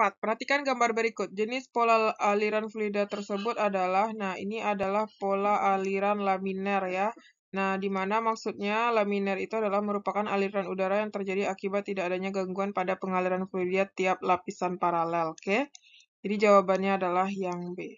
4. Perhatikan gambar berikut. Jenis pola aliran fluida tersebut adalah, nah ini adalah pola aliran laminar ya. Nah, di mana maksudnya laminar itu adalah merupakan aliran udara yang terjadi akibat tidak adanya gangguan pada pengaliran fluida tiap lapisan paralel, oke? Jadi jawabannya adalah yang B.